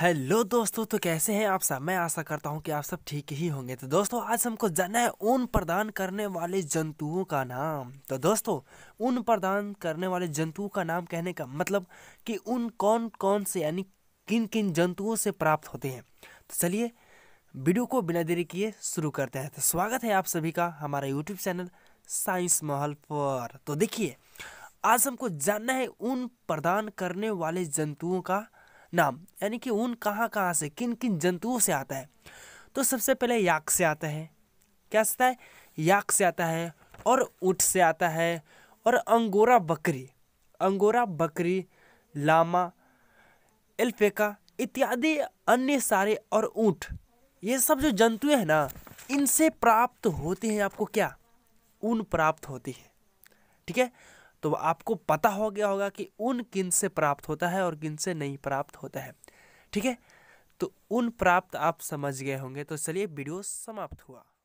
hello दोस्तों तो कैसे हैं आप सब मैं आशा करता हूं कि आप सब ठीक ही होंगे तो दोस्तों आज हमको जानना है ऊन प्रदान करने वाले जंतुओं का नाम तो दोस्तों ऊन प्रदान करने वाले जंतुओं का नाम कहने का मतलब कि ऊन कौन कौन से यानी किन किन जंतुओं से प्राप्त होते हैं तो चलिए वीडियो को बिना देरी किए शुरू करते हैं तो स्वागत है आप सभी का हमारा यूट्यूब चैनल साइंस महल पर तो देखिए आज हमको जानना है ऊन प्रदान करने वाले जंतुओं का नाम यानी कि ऊन कहाँ कहाँ से किन किन जंतुओं से आता है तो सबसे पहले याक से आता है क्या आता है याक से आता है और ऊँट से आता है और अंगोरा बकरी अंगोरा बकरी लामा एल्फेका इत्यादि अन्य सारे और ऊँट ये सब जो जंतु हैं ना इनसे प्राप्त होते हैं आपको क्या ऊन प्राप्त होती है ठीक है तो आपको पता हो गया होगा कि उन किन से प्राप्त होता है और किन से नहीं प्राप्त होता है ठीक है तो उन प्राप्त आप समझ गए होंगे तो चलिए वीडियो समाप्त हुआ